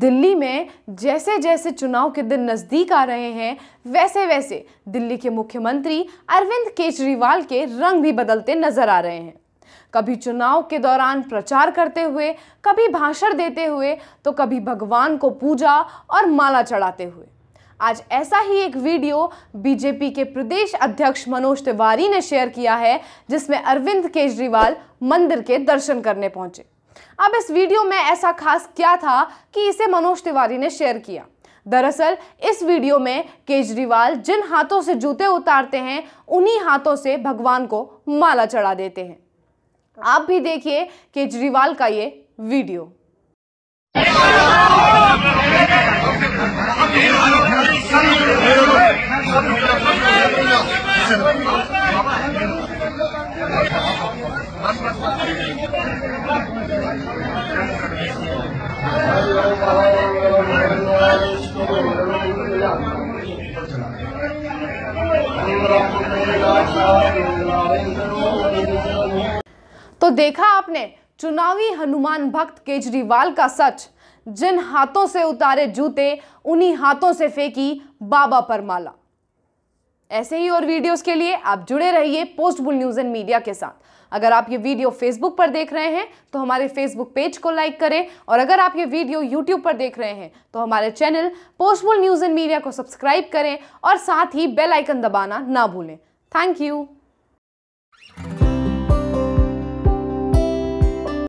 दिल्ली में जैसे जैसे चुनाव के दिन नज़दीक आ रहे हैं वैसे वैसे दिल्ली के मुख्यमंत्री अरविंद केजरीवाल के रंग भी बदलते नज़र आ रहे हैं कभी चुनाव के दौरान प्रचार करते हुए कभी भाषण देते हुए तो कभी भगवान को पूजा और माला चढ़ाते हुए आज ऐसा ही एक वीडियो बीजेपी के प्रदेश अध्यक्ष मनोज तिवारी ने शेयर किया है जिसमें अरविंद केजरीवाल मंदिर के दर्शन करने पहुंचे अब इस वीडियो में ऐसा खास क्या था कि इसे मनोज तिवारी ने शेयर किया दरअसल इस वीडियो में केजरीवाल जिन हाथों से जूते उतारते हैं उन्हीं हाथों से भगवान को माला चढ़ा देते हैं आप भी देखिए केजरीवाल का ये वीडियो तो देखा आपने चुनावी हनुमान भक्त केजरीवाल का सच जिन हाथों से उतारे जूते उन्हीं हाथों से फेंकी बाबा परमाला ऐसे ही और वीडियोस के लिए आप जुड़े रहिए post bull news and media के साथ अगर आप ये वीडियो फेसबुक पर देख रहे हैं तो हमारे फेसबुक पेज को लाइक करें और अगर आप ये वीडियो यूट्यूब पर देख रहे हैं तो हमारे channel post bull news and media को सब्सक्राइब करें और साथ ही बेलाइकन दबाना ना भूलें थैंक यू